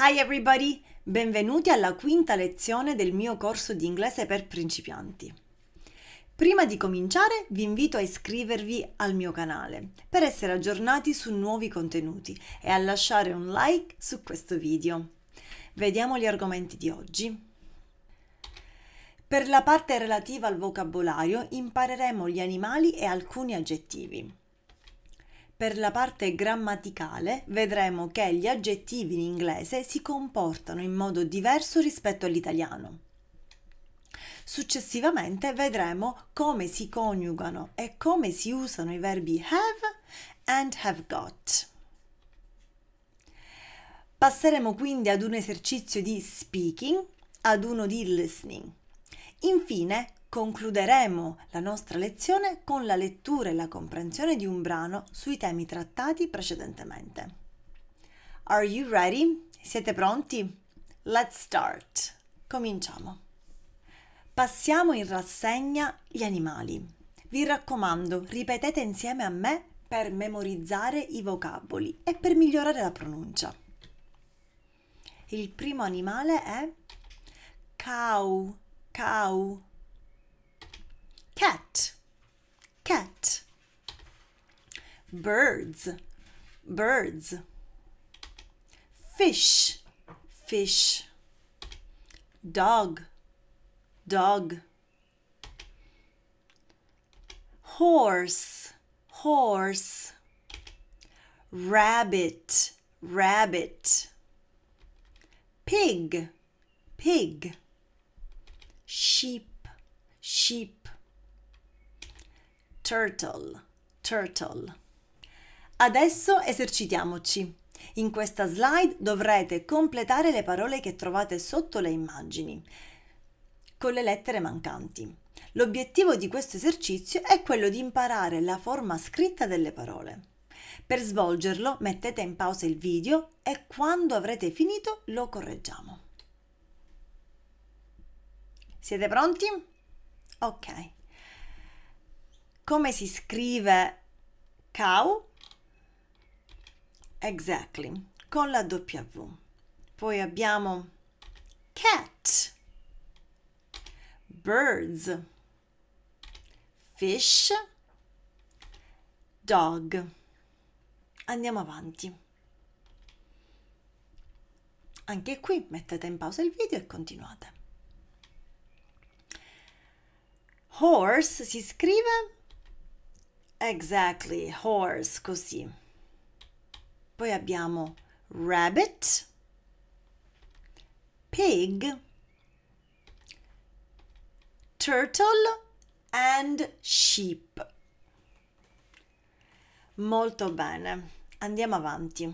Hi everybody, benvenuti alla quinta lezione del mio corso di inglese per principianti. Prima di cominciare vi invito a iscrivervi al mio canale per essere aggiornati su nuovi contenuti e a lasciare un like su questo video. Vediamo gli argomenti di oggi. Per la parte relativa al vocabolario impareremo gli animali e alcuni aggettivi. Per la parte grammaticale vedremo che gli aggettivi in inglese si comportano in modo diverso rispetto all'italiano. Successivamente vedremo come si coniugano e come si usano i verbi have and have got. Passeremo quindi ad un esercizio di speaking, ad uno di listening. Infine Concluderemo la nostra lezione con la lettura e la comprensione di un brano sui temi trattati precedentemente. Are you ready? Siete pronti? Let's start! Cominciamo. Passiamo in rassegna gli animali. Vi raccomando, ripetete insieme a me per memorizzare i vocaboli e per migliorare la pronuncia. Il primo animale è cow, cow, cat, cat. Birds, birds. Fish, fish. Dog, dog. Horse, horse. Rabbit, rabbit. Pig, pig. Sheep, sheep turtle, turtle. Adesso esercitiamoci. In questa slide dovrete completare le parole che trovate sotto le immagini con le lettere mancanti. L'obiettivo di questo esercizio è quello di imparare la forma scritta delle parole. Per svolgerlo mettete in pausa il video e quando avrete finito lo correggiamo. Siete pronti? Ok come si scrive cow? Exactly, con la W. Poi abbiamo cat, birds, fish, dog. Andiamo avanti. Anche qui mettete in pausa il video e continuate. Horse si scrive Exactly, horse, così. Poi abbiamo rabbit, pig, turtle and sheep. Molto bene, andiamo avanti.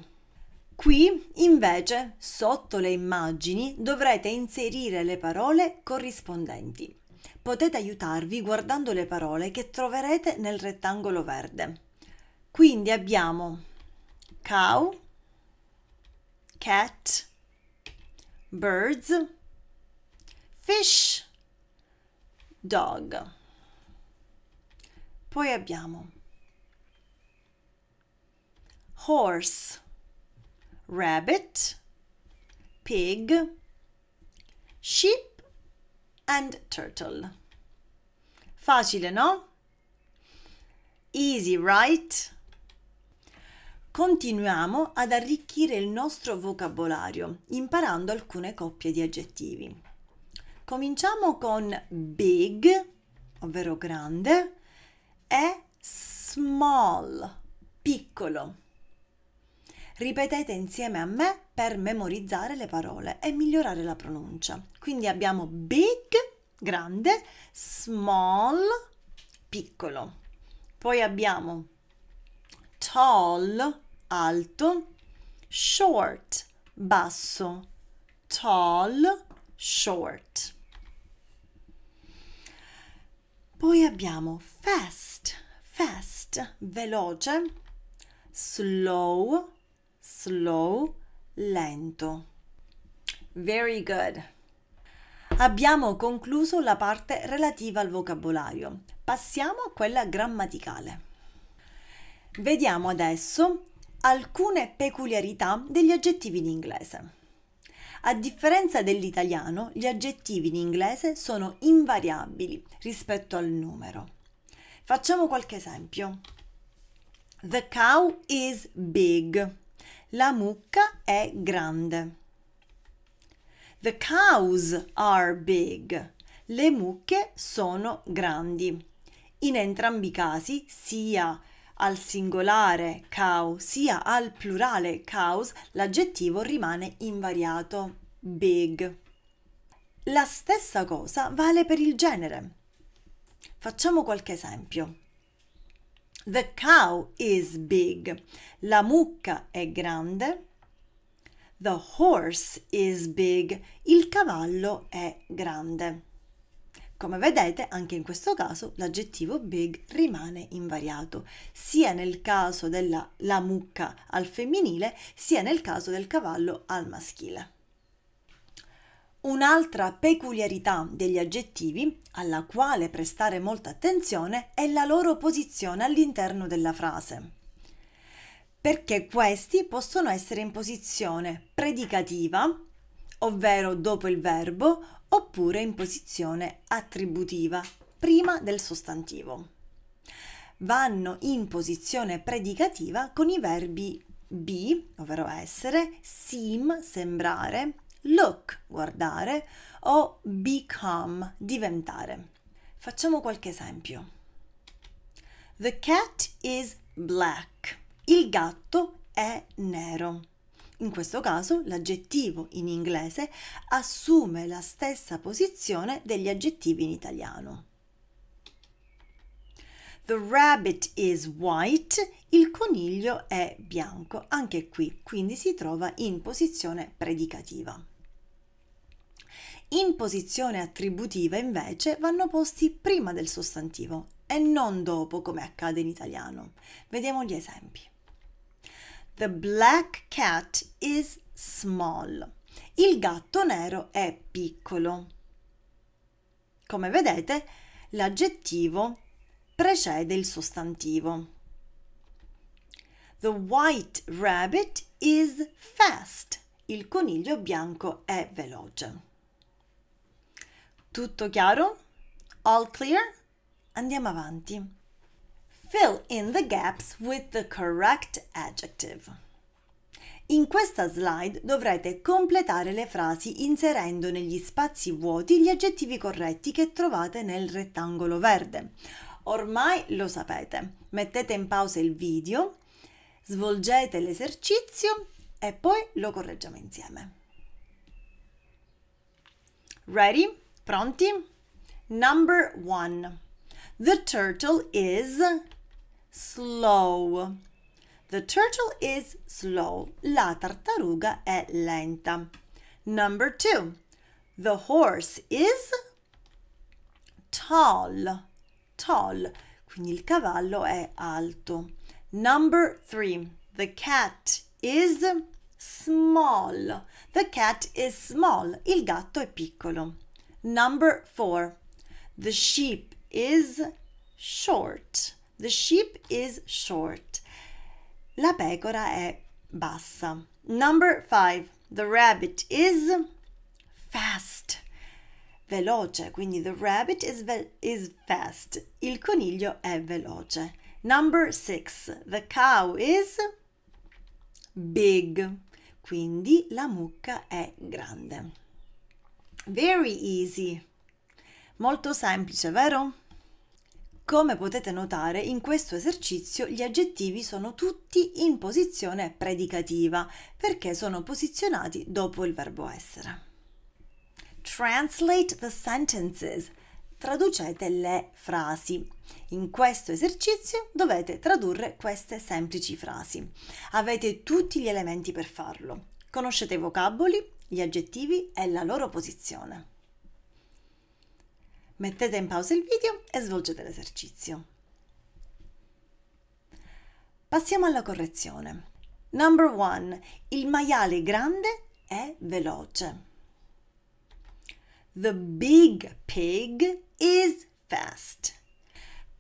Qui invece sotto le immagini dovrete inserire le parole corrispondenti potete aiutarvi guardando le parole che troverete nel rettangolo verde. Quindi abbiamo cow, cat, birds, fish, dog. Poi abbiamo horse, rabbit, pig, sheep, and turtle. Facile, no? Easy, right? Continuiamo ad arricchire il nostro vocabolario imparando alcune coppie di aggettivi. Cominciamo con big, ovvero grande, e small, piccolo. Ripetete insieme a me per memorizzare le parole e migliorare la pronuncia. Quindi abbiamo big, grande, small, piccolo. Poi abbiamo tall, alto, short, basso, tall, short. Poi abbiamo fast, fast, veloce, slow, slow, lento. Very good. Abbiamo concluso la parte relativa al vocabolario. Passiamo a quella grammaticale. Vediamo adesso alcune peculiarità degli aggettivi in inglese. A differenza dell'italiano, gli aggettivi in inglese sono invariabili rispetto al numero. Facciamo qualche esempio. The cow is big. La mucca è grande. The cows are big. Le mucche sono grandi. In entrambi i casi, sia al singolare cow sia al plurale cows, l'aggettivo rimane invariato. Big. La stessa cosa vale per il genere. Facciamo qualche esempio. The cow is big. La mucca è grande. The horse is big. Il cavallo è grande. Come vedete, anche in questo caso l'aggettivo big rimane invariato, sia nel caso della la mucca al femminile, sia nel caso del cavallo al maschile. Un'altra peculiarità degli aggettivi, alla quale prestare molta attenzione, è la loro posizione all'interno della frase, perché questi possono essere in posizione predicativa, ovvero dopo il verbo, oppure in posizione attributiva, prima del sostantivo. Vanno in posizione predicativa con i verbi be, ovvero essere, seem, sembrare, look, guardare, o become, diventare. Facciamo qualche esempio. The cat is black. Il gatto è nero. In questo caso l'aggettivo in inglese assume la stessa posizione degli aggettivi in italiano. The rabbit is white, il coniglio è bianco, anche qui, quindi si trova in posizione predicativa. In posizione attributiva invece vanno posti prima del sostantivo e non dopo come accade in italiano. Vediamo gli esempi. The black cat is small. Il gatto nero è piccolo. Come vedete, l'aggettivo precede il sostantivo. The white rabbit is fast. Il coniglio bianco è veloce. Tutto chiaro? All clear? Andiamo avanti. Fill in the gaps with the correct adjective. In questa slide dovrete completare le frasi inserendo negli spazi vuoti gli aggettivi corretti che trovate nel rettangolo verde. Ormai lo sapete. Mettete in pausa il video, svolgete l'esercizio e poi lo correggiamo insieme. Ready? Pronti? Number one. The turtle is slow. The turtle is slow. La tartaruga è lenta. Number two. The horse is tall. Tall. Quindi il cavallo è alto. Number three. The cat is small. The cat is small. Il gatto è piccolo. Number four, the sheep is short. The sheep is short. La pecora è bassa. Number five, the rabbit is fast. Veloce, quindi the rabbit is, is fast. Il coniglio è veloce. Number six, the cow is big. Quindi la mucca è grande. Very easy. Molto semplice, vero? Come potete notare, in questo esercizio gli aggettivi sono tutti in posizione predicativa perché sono posizionati dopo il verbo essere. Translate the sentences. Traducete le frasi. In questo esercizio dovete tradurre queste semplici frasi. Avete tutti gli elementi per farlo. Conoscete i vocaboli, gli aggettivi e la loro posizione. Mettete in pausa il video e svolgete l'esercizio. Passiamo alla correzione. Number one, Il maiale grande è veloce. The big pig is fast.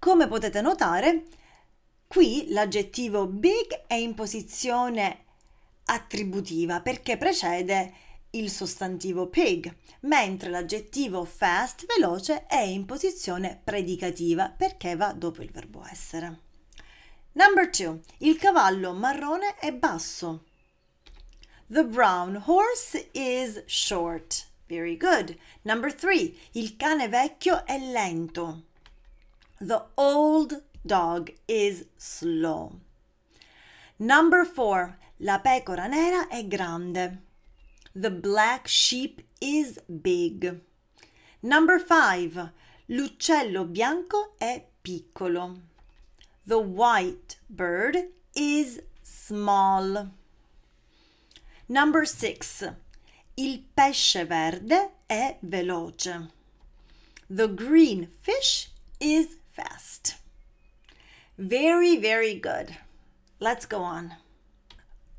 Come potete notare, qui l'aggettivo big è in posizione attributiva perché precede il sostantivo pig, mentre l'aggettivo fast, veloce, è in posizione predicativa perché va dopo il verbo essere. Number 2. Il cavallo marrone è basso. The brown horse is short. Very good. Number 3. Il cane vecchio è lento. The old dog is slow. Number 4. La pecora nera è grande. The black sheep is big. Number five. L'uccello bianco è piccolo. The white bird is small. Number six. Il pesce verde è veloce. The green fish is fast. Very, very good. Let's go on.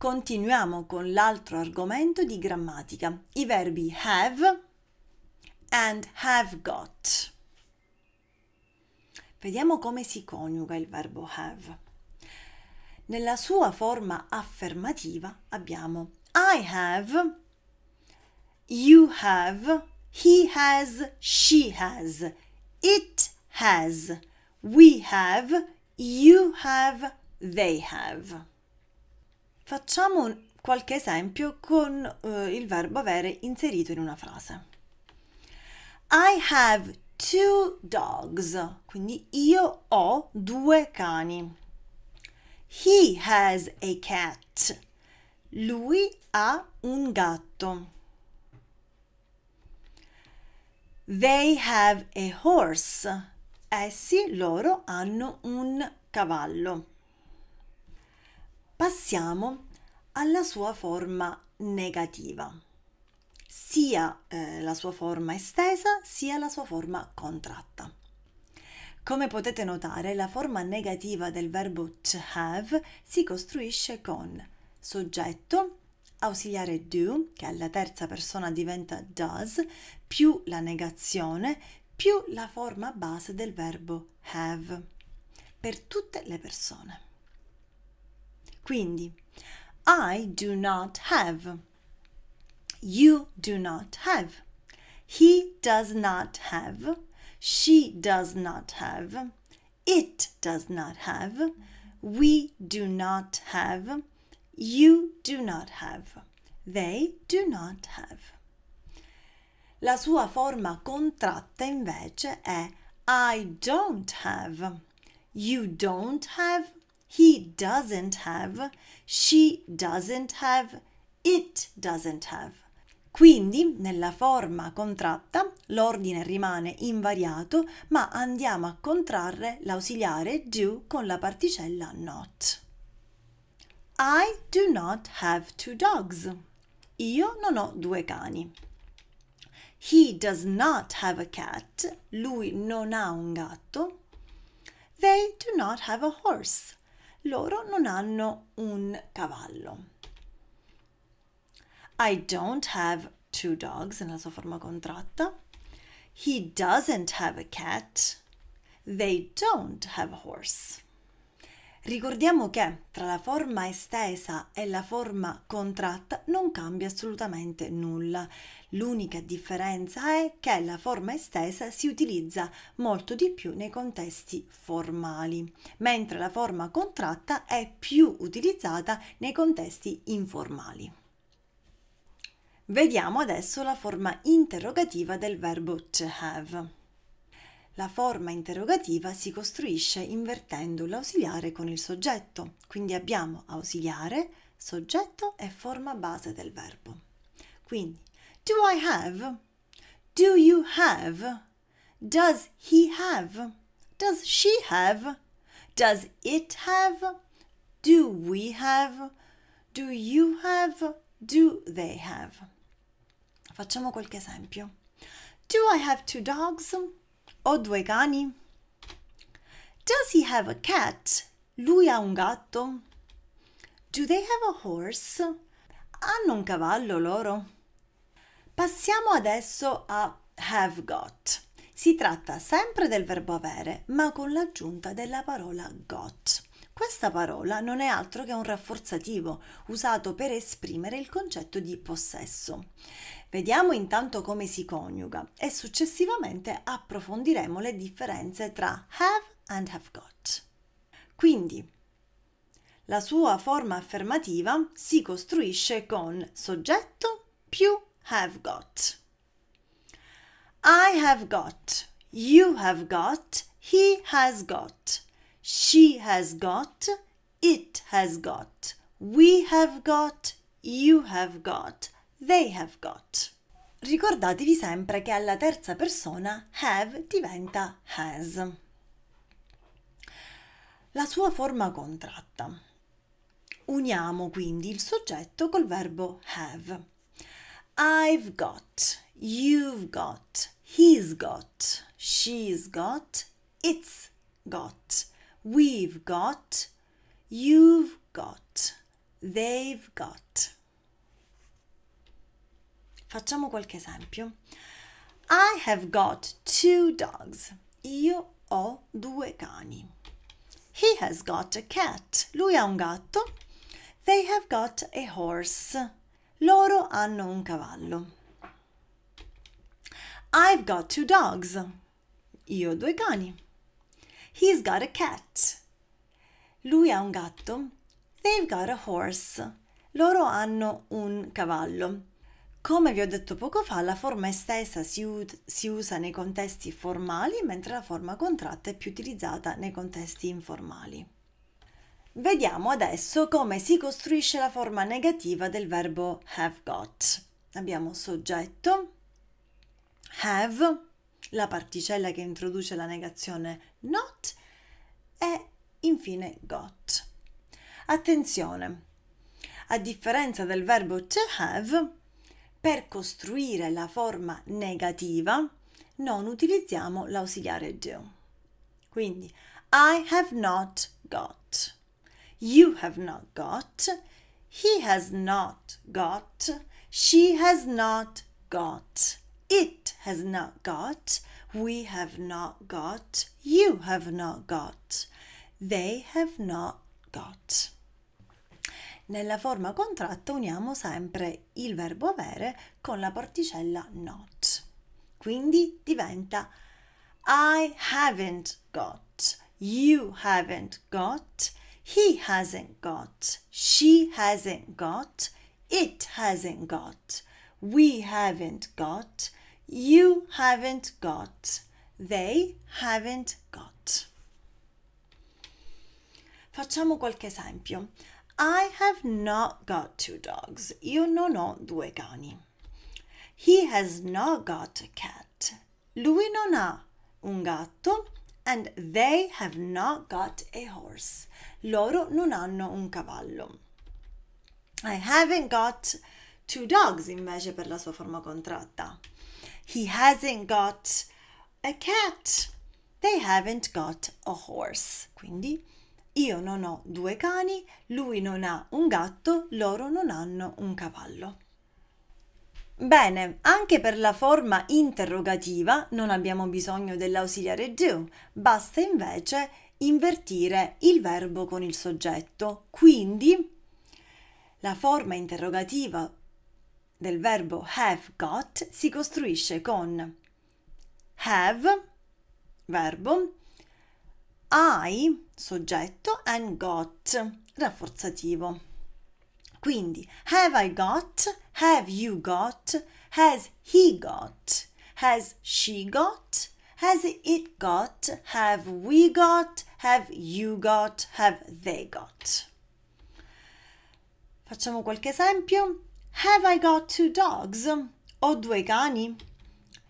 Continuiamo con l'altro argomento di grammatica, i verbi have and have got. Vediamo come si coniuga il verbo have. Nella sua forma affermativa abbiamo I have, you have, he has, she has, it has, we have, you have, they have. Facciamo qualche esempio con uh, il verbo avere inserito in una frase. I have two dogs, quindi io ho due cani. He has a cat. Lui ha un gatto. They have a horse. Essi loro hanno un cavallo. Passiamo alla sua forma negativa, sia eh, la sua forma estesa sia la sua forma contratta. Come potete notare, la forma negativa del verbo to have si costruisce con soggetto, ausiliare do, che alla terza persona diventa does, più la negazione, più la forma base del verbo have, per tutte le persone. Quindi, I do not have. You do not have. He does not have. She does not have. It does not have. We do not have. You do not have. They do not have. La sua forma contratta invece è I don't have. You don't have he doesn't have, she doesn't have, it doesn't have. Quindi nella forma contratta l'ordine rimane invariato, ma andiamo a contrarre l'ausiliare do con la particella not. I do not have two dogs. Io non ho due cani. He does not have a cat. Lui non ha un gatto. They do not have a horse loro non hanno un cavallo. I don't have two dogs nella sua forma contratta. He doesn't have a cat. They don't have a horse. Ricordiamo che tra la forma estesa e la forma contratta non cambia assolutamente nulla. L'unica differenza è che la forma estesa si utilizza molto di più nei contesti formali, mentre la forma contratta è più utilizzata nei contesti informali. Vediamo adesso la forma interrogativa del verbo to have. La forma interrogativa si costruisce invertendo l'ausiliare con il soggetto, quindi abbiamo ausiliare, soggetto e forma base del verbo. Quindi Do I have? Do you have? Does he have? Does she have? Does it have? Do we have? Do you have? Do they have? Facciamo qualche esempio. Do I have two dogs? Ho due cani. Does he have a cat? Lui ha un gatto. Do they have a horse? Hanno un cavallo loro. Passiamo adesso a have got. Si tratta sempre del verbo avere, ma con l'aggiunta della parola got. Questa parola non è altro che un rafforzativo usato per esprimere il concetto di possesso. Vediamo intanto come si coniuga e successivamente approfondiremo le differenze tra have and have got. Quindi, la sua forma affermativa si costruisce con soggetto più have got. I have got, you have got, he has got, she has got, it has got, we have got, you have got, they have got. Ricordatevi sempre che alla terza persona have diventa has. La sua forma contratta. Uniamo quindi il soggetto col verbo have. I've got, you've got, he's got, she's got, it's got, we've got, you've got, they've got. Facciamo qualche esempio. I have got two dogs. Io ho due cani. He has got a cat. Lui ha un gatto. They have got a horse. Loro hanno un cavallo. I've got two dogs. Io ho due cani. He's got a cat. Lui ha un gatto. They've got a horse. Loro hanno un cavallo. Come vi ho detto poco fa, la forma estesa si, si usa nei contesti formali, mentre la forma contratta è più utilizzata nei contesti informali. Vediamo adesso come si costruisce la forma negativa del verbo have got. Abbiamo soggetto, have, la particella che introduce la negazione not e infine got. Attenzione, a differenza del verbo to have, per costruire la forma negativa non utilizziamo l'ausiliare do. Quindi, I have not got you have not got, he has not got, she has not got, it has not got, we have not got, you have not got, they have not got. Nella forma contratta uniamo sempre il verbo avere con la particella not. Quindi diventa I haven't got, you haven't got, He hasn't got. She hasn't got. It hasn't got. We haven't got. You haven't got. They haven't got. Facciamo qualche esempio. I have not got two dogs. Io non ho due cani. He has not got a cat. Lui non ha un gatto. And they have not got a horse. Loro non hanno un cavallo. I haven't got two dogs invece per la sua forma contratta. He hasn't got a cat. They haven't got a horse. Quindi io non ho due cani, lui non ha un gatto, loro non hanno un cavallo. Bene, anche per la forma interrogativa non abbiamo bisogno dell'ausiliare do, basta invece invertire il verbo con il soggetto. Quindi la forma interrogativa del verbo have got si costruisce con have, verbo, I, soggetto, and got, rafforzativo. Quindi, have I got, have you got, has he got, has she got, Has it got? Have we got? Have you got? Have they got? Facciamo qualche esempio. Have I got two dogs? Ho due cani.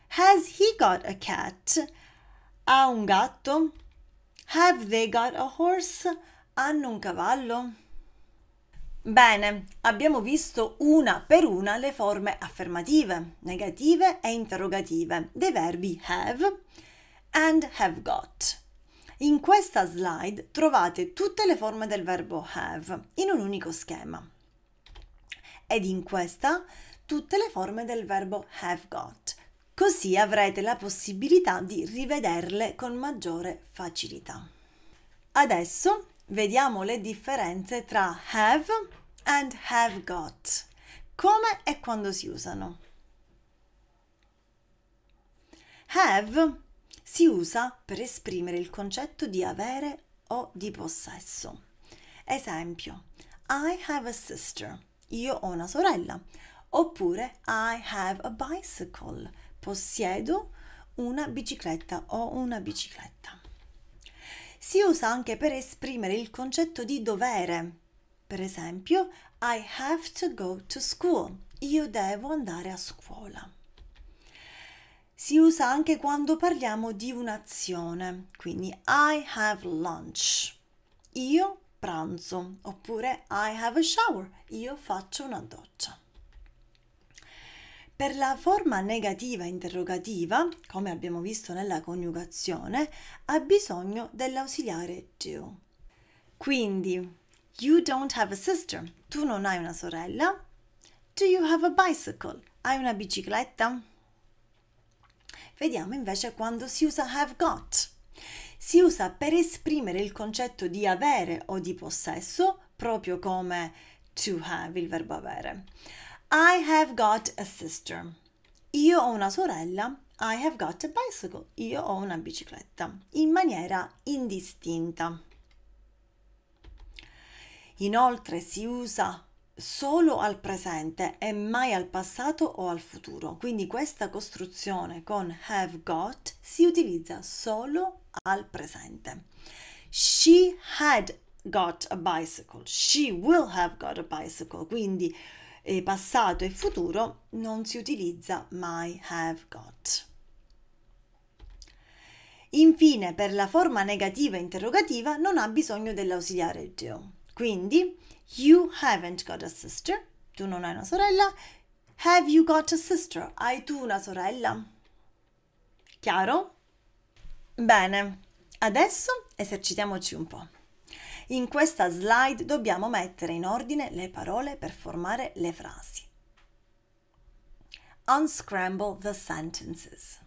Has he got a cat? Ha un gatto. Have they got a horse? Hanno un cavallo. Bene, abbiamo visto una per una le forme affermative, negative e interrogative dei verbi have and have got. In questa slide trovate tutte le forme del verbo have in un unico schema ed in questa tutte le forme del verbo have got. Così avrete la possibilità di rivederle con maggiore facilità. Adesso Vediamo le differenze tra have and have got. Come e quando si usano? Have si usa per esprimere il concetto di avere o di possesso. Esempio, I have a sister, io ho una sorella, oppure I have a bicycle, possiedo una bicicletta o una bicicletta si usa anche per esprimere il concetto di dovere. Per esempio, I have to go to school. Io devo andare a scuola. Si usa anche quando parliamo di un'azione, quindi I have lunch. Io pranzo, oppure I have a shower. Io faccio una doccia. Per la forma negativa interrogativa, come abbiamo visto nella coniugazione, ha bisogno dell'ausiliare do. Quindi, you don't have a sister, tu non hai una sorella. Do you have a bicycle? Hai una bicicletta? Vediamo invece quando si usa have got. Si usa per esprimere il concetto di avere o di possesso, proprio come to have, il verbo avere. I have got a sister. Io ho una sorella. I have got a bicycle. Io ho una bicicletta. In maniera indistinta. Inoltre si usa solo al presente e mai al passato o al futuro. Quindi questa costruzione con have got si utilizza solo al presente. She had got a bicycle. She will have got a bicycle. Quindi e passato e futuro non si utilizza mai have got. Infine, per la forma negativa interrogativa non ha bisogno dell'ausiliare do. Quindi, you haven't got a sister, tu non hai una sorella, have you got a sister, hai tu una sorella? Chiaro? Bene, adesso esercitiamoci un po'. In questa slide dobbiamo mettere in ordine le parole per formare le frasi. Unscramble the sentences.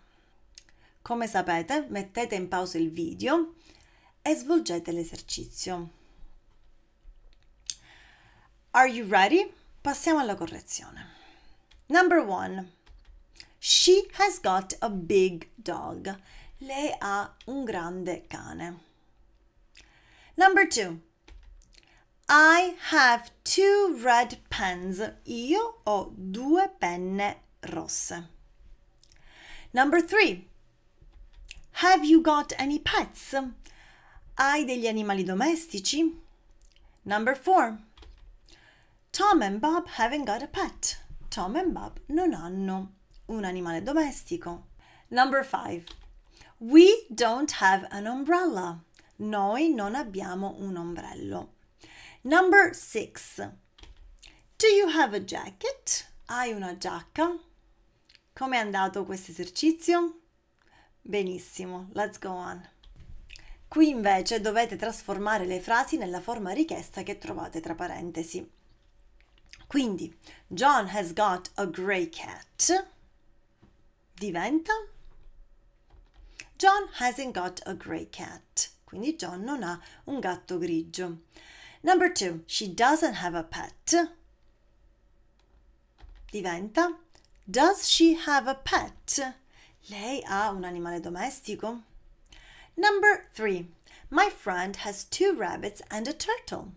Come sapete, mettete in pausa il video e svolgete l'esercizio. Are you ready? Passiamo alla correzione. Number one. She has got a big dog. Lei ha un grande cane. Number two. I have two red pens. Io ho due penne rosse. Number three. Have you got any pets? Hai degli animali domestici? Number four. Tom and Bob haven't got a pet. Tom and Bob non hanno un animale domestico. Number five. We don't have an umbrella. Noi non abbiamo un ombrello. Number 6. Do you have a jacket? Hai una giacca? Come è andato questo esercizio? Benissimo, let's go on. Qui invece dovete trasformare le frasi nella forma richiesta che trovate tra parentesi. Quindi, John has got a grey cat diventa John hasn't got a grey cat. Quindi John non ha un gatto grigio. Number two, she doesn't have a pet. Diventa Does she have a pet? Lei ha un animale domestico? Number three, my friend has two rabbits and a turtle.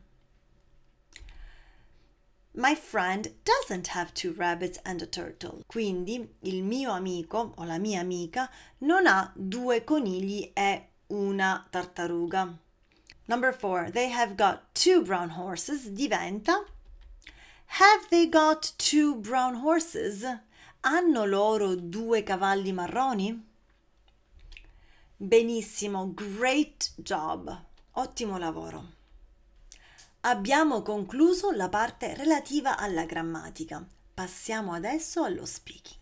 My friend doesn't have two rabbits and a turtle. Quindi il mio amico o la mia amica non ha due conigli e una tartaruga. Number four, they have got two brown horses diventa Have they got two brown horses? Hanno loro due cavalli marroni? Benissimo, great job, ottimo lavoro. Abbiamo concluso la parte relativa alla grammatica. Passiamo adesso allo speaking.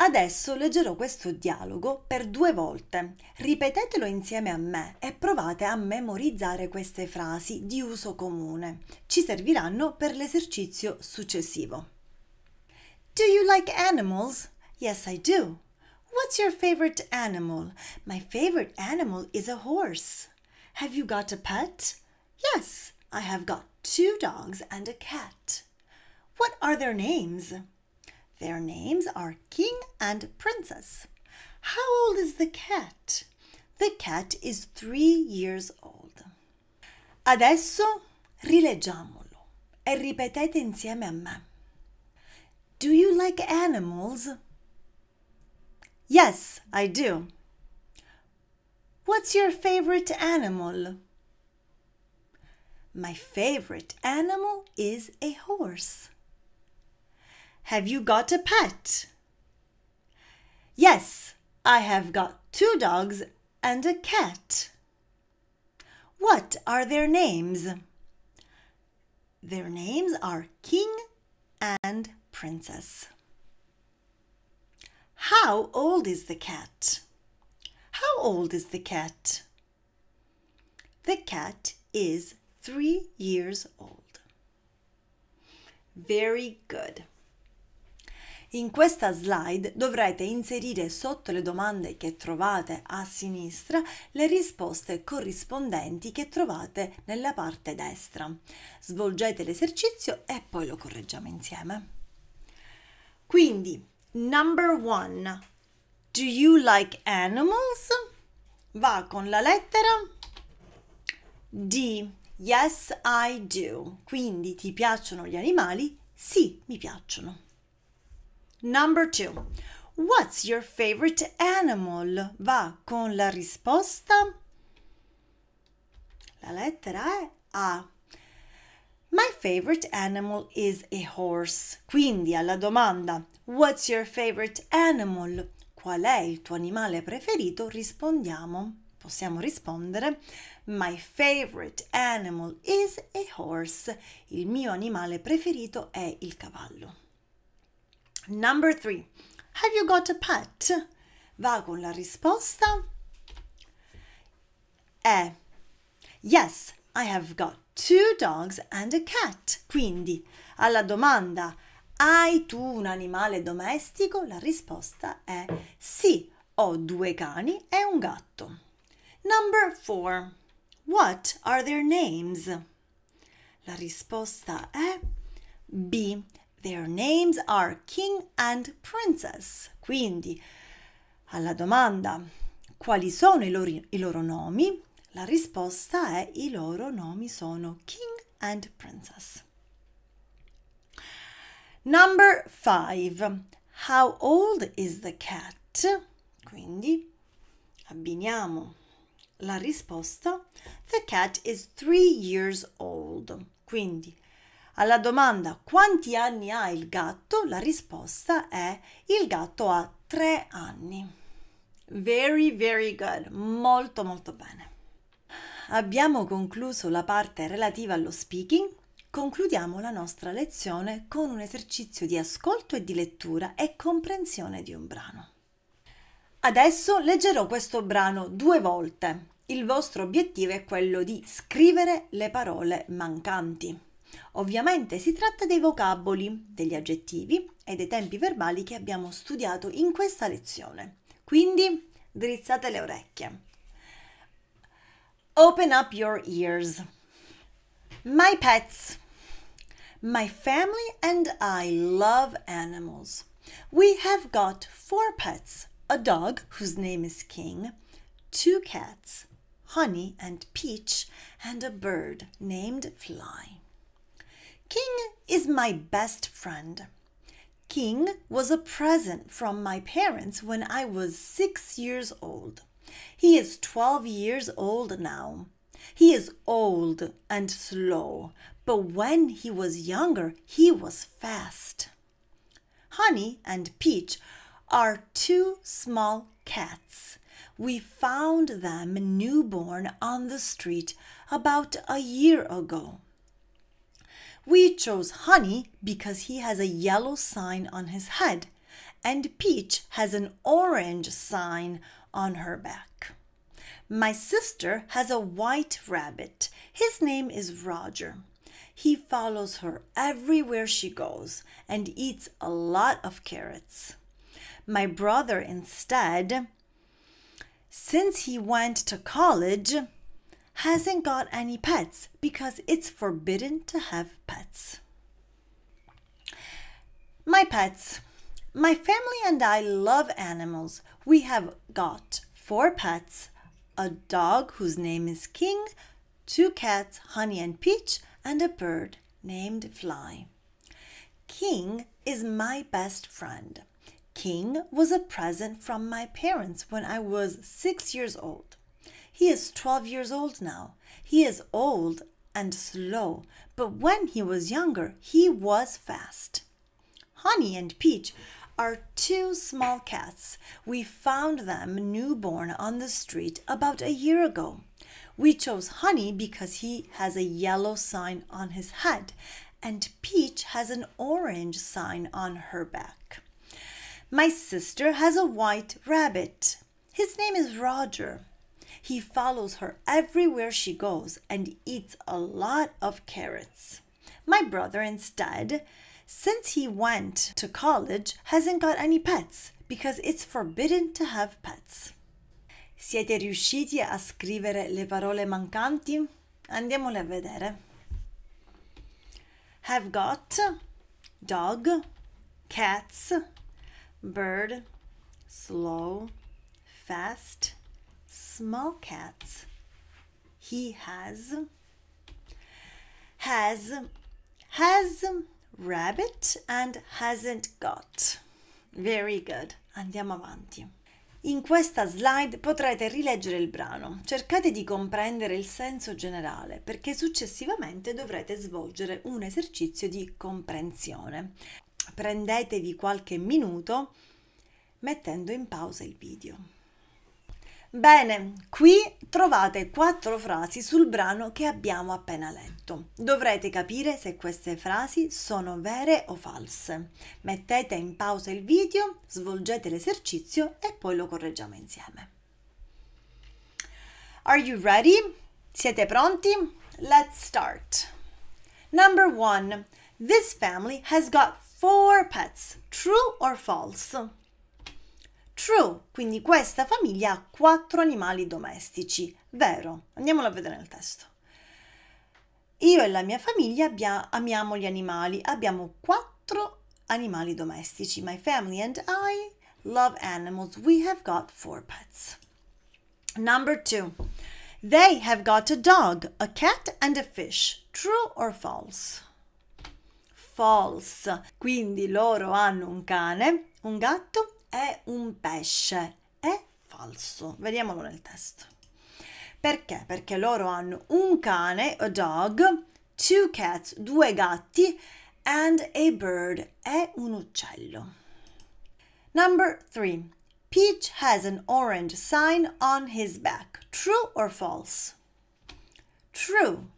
Adesso leggerò questo dialogo per due volte. Ripetetelo insieme a me e provate a memorizzare queste frasi di uso comune. Ci serviranno per l'esercizio successivo. Do you like animals? Yes, I do. What's your favorite animal? My favorite animal is a horse. Have you got a pet? Yes, I have got two dogs and a cat. What are their names? Their names are King and Princess. How old is the cat? The cat is three years old. Adesso rileggiamolo e ripetete insieme a me. Do you like animals? Yes, I do. What's your favorite animal? My favorite animal is a horse. Have you got a pet? Yes, I have got two dogs and a cat. What are their names? Their names are King and Princess. How old is the cat? How old is the cat? The cat is three years old. Very good. In questa slide dovrete inserire sotto le domande che trovate a sinistra le risposte corrispondenti che trovate nella parte destra. Svolgete l'esercizio e poi lo correggiamo insieme. Quindi, number one, do you like animals? Va con la lettera D. Yes, I do. Quindi ti piacciono gli animali? Sì, mi piacciono. Number two. What's your favorite animal? Va con la risposta. La lettera è A. My favorite animal is a horse. Quindi alla domanda What's your favorite animal? Qual è il tuo animale preferito? Rispondiamo. Possiamo rispondere My favorite animal is a horse. Il mio animale preferito è il cavallo. Number three. Have you got a pet? Va con la risposta è Yes, I have got two dogs and a cat. Quindi alla domanda Hai tu un animale domestico? La risposta è Sì, ho due cani e un gatto. Number four. What are their names? La risposta è B. Their names are King and Princess. Quindi, alla domanda quali sono i loro, i loro nomi, la risposta è i loro nomi sono King and Princess. Number 5. How old is the cat? Quindi abbiniamo la risposta. The cat is three years old. Quindi alla domanda quanti anni ha il gatto, la risposta è il gatto ha tre anni. Very, very good, molto molto bene. Abbiamo concluso la parte relativa allo speaking. Concludiamo la nostra lezione con un esercizio di ascolto e di lettura e comprensione di un brano. Adesso leggerò questo brano due volte. Il vostro obiettivo è quello di scrivere le parole mancanti. Ovviamente si tratta dei vocaboli, degli aggettivi e dei tempi verbali che abbiamo studiato in questa lezione. Quindi drizzate le orecchie. Open up your ears. My pets. My family and I love animals. We have got four pets a dog whose name is King, two cats, Honey and Peach, and a bird named Fly. my best friend. King was a present from my parents when I was six years old. He is 12 years old now. He is old and slow, but when he was younger, he was fast. Honey and Peach are two small cats. We found them newborn on the street about a year ago. We chose honey because he has a yellow sign on his head, and Peach has an orange sign on her back. My sister has a white rabbit. His name is Roger. He follows her everywhere she goes and eats a lot of carrots. My brother, instead, since he went to college, hasn't got any pets because it's forbidden to have pets. My pets. My family and I love animals. We have got four pets a dog whose name is King, two cats, Honey and Peach, and a bird named Fly. King is my best friend. King was a present from my parents when I was six years old. He is 12 years old now. He is old and slow, but when he was younger, he was fast. Honey and Peach are two small cats. We found them newborn on the street about a year ago. We chose Honey because he has a yellow sign on his head, and Peach has an orange sign on her back. My sister has a white rabbit. His name is Roger. He follows her everywhere she goes and eats a lot of carrots. My brother, instead, since he went to college, hasn't got any pets because it's forbidden to have pets. Siete riusciti a scrivere le parole mancanti? Andiamole a vedere. Have got, dog, cats, bird, slow, fast, small cats. He has has has rabbit and hasn't got. Very good. Andiamo avanti. In questa slide potrete rileggere il brano. Cercate di comprendere il senso generale perché successivamente dovrete svolgere un esercizio di comprensione. Prendetevi qualche minuto mettendo in pausa il video. Bene, qui trovate quattro frasi sul brano che abbiamo appena letto. Dovrete capire se queste frasi sono vere o false. Mettete in pausa il video, svolgete l'esercizio e poi lo correggiamo insieme. Are you ready? Siete pronti? Let's start. Number one. This family has got four pets. True or false? True, quindi questa famiglia ha quattro animali domestici. Vero, andiamolo a vedere nel testo. Io e la mia famiglia abbia, amiamo gli animali, abbiamo quattro animali domestici. My family and I love animals. We have got four pets. Number two. They have got a dog, a cat and a fish. True or false? False. Quindi loro hanno un cane, un gatto è un pesce. È falso. Vediamolo nel testo. Perché? Perché loro hanno un cane, a dog, two cats, due gatti, and a bird, è un uccello. Number 3. Peach has an orange sign on his back. True or false? True.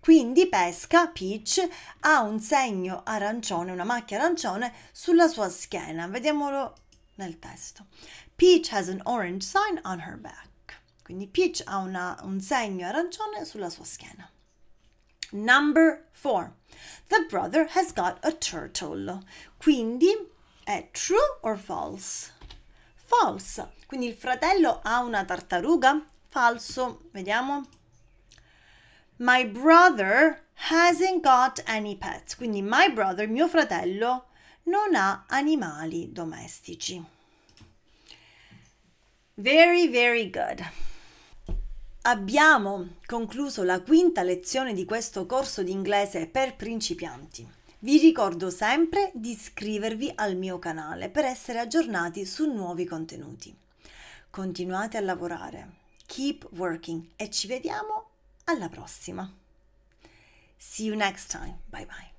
Quindi pesca, Peach, ha un segno arancione, una macchia arancione sulla sua schiena. Vediamolo nel testo. Peach has an orange sign on her back. Quindi Peach ha una, un segno arancione sulla sua schiena. Number 4. The brother has got a turtle. Quindi è true or false? False. Quindi il fratello ha una tartaruga? Falso. Vediamo. My brother hasn't got any pets. Quindi my brother, mio fratello, non ha animali domestici. Very, very good. Abbiamo concluso la quinta lezione di questo corso di inglese per principianti. Vi ricordo sempre di iscrivervi al mio canale per essere aggiornati su nuovi contenuti. Continuate a lavorare, keep working e ci vediamo alla prossima. See you next time. Bye bye.